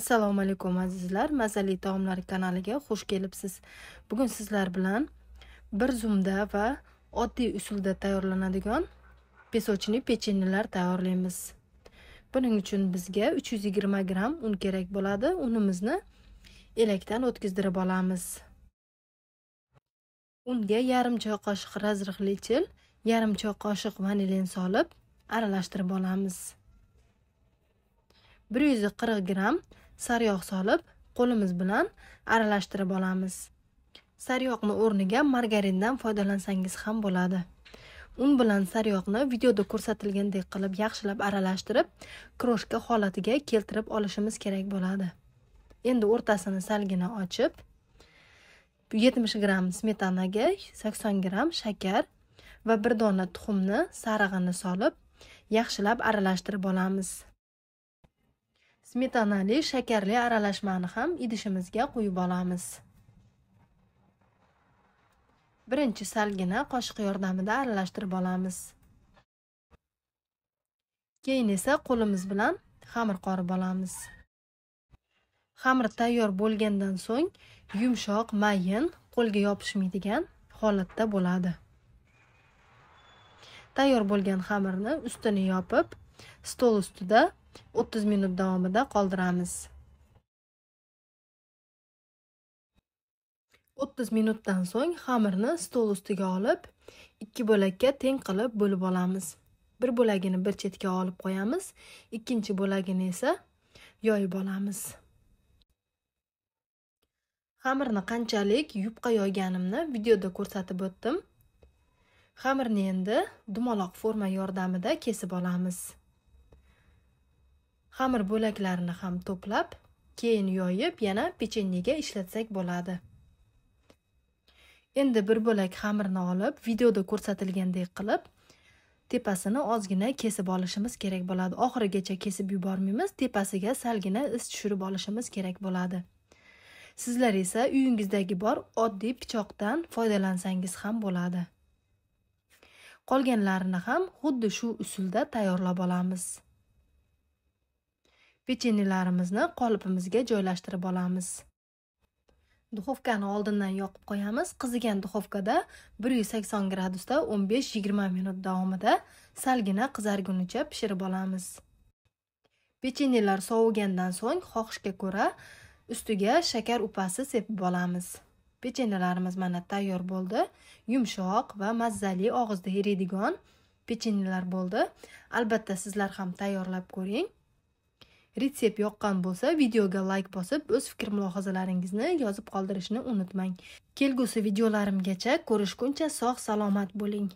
assalomu alaykum azizlar mazali taomlar kanaliga xush kelibsiz bugun sizlar bilan bir zumda va oddiy usulda tayyorlanadigan pesочный pechenyalar tayyorlaymiz buning uchun bizga 320 gram un kerak bo'ladi unimizni elakdan o'tkazdirib olamiz unga yarim choy qoshiq razrıqli chil yarim choy qoshiq vanilin solib aralashtirib olamiz 140 yuz qirq gramm sariyog' solib qo'limiz bilan aralashtirib olamiz sariyog'ni o'rniga margarindan foydalansangiz ham bo'ladi un bilan sariyog'ni videoda ko'rsatilgandek qilib yaxshilab aralashtirib kroshka holatiga keltirib olishimiz kerak bo'ladi endi o'rtasini salgina ochib 70 gramm smetanaga 80 gramm shakar va bir dona tuxumni sarig'ini solib yaxshilab aralashtirib olamiz smetanali shakarli aralashmani ham idishimizga quyib olamiz birinchi salgina qoshiq yordamida aralashtirib olamiz keyin esa qo'limiz bilan xamir qorib olamiz xamir tayyor bo'lgandan so'ng yumshoq mayin qo'lga yopishmaydigan holatda bo'ladi tayyor bo'lgan xamirni ustini yopib stol ustida 30 minut davomida qoldiramiz 30 minutdan so'ng xamirni stol ustiga olib ikki bo'lakka teng qilib bo'lib olamiz bir bo'lagini bir chetga olib qo'yamiz ikkinchi bo'lagini esa yoyib olamiz xamirni qanchalik yupqa yoyganimni videoda ko'rsatib o'tdim xamirni endi dumaloq forma yordamida kesib olamiz xamir bo'laklarini ham to'plab keyin yoyib yana pechenyega ishlatsak bo'ladi endi bir bo'lak xamirni olib videoda ko'rsatilgandek qilib tepasini ozgina kesib olishimiz kerak bo'ladi oxirigacha kesib yubormaymiz tepasiga salgina iz tushirib olishimiz kerak bo'ladi sizlar esa uyingizdagi bor oddiy pichoqdan foydalansangiz ham bo'ladi qolganlarini ham xuddi shu usulda tayyorlab olamiz pechenyelarimizni qolipimizga joylashtirib olamiz duxovkani oldindan yoqib qo'yamiz qizigan duxovkada bir yuz sakson gradusda o'n besh yigirma minut davomida salgina qizargunicha pishirib olamiz pechenyelar sovigandan so'ng xohishga ko'ra ustiga shakar upasi sepib olamiz pechenyelarimiz mana tayyor bo'ldi yumshoq va mazzali og'izda eriydigan pechenyelar bo'ldi albatta sizlar ham tayyorlab ko'ring retsept yoqqan bo'lsa videoga layk bosib o'z fikr mulohazalaringizni yozib qoldirishni unutmang kelgusi videolarimgacha ko'rishguncha sog' salomat bo'ling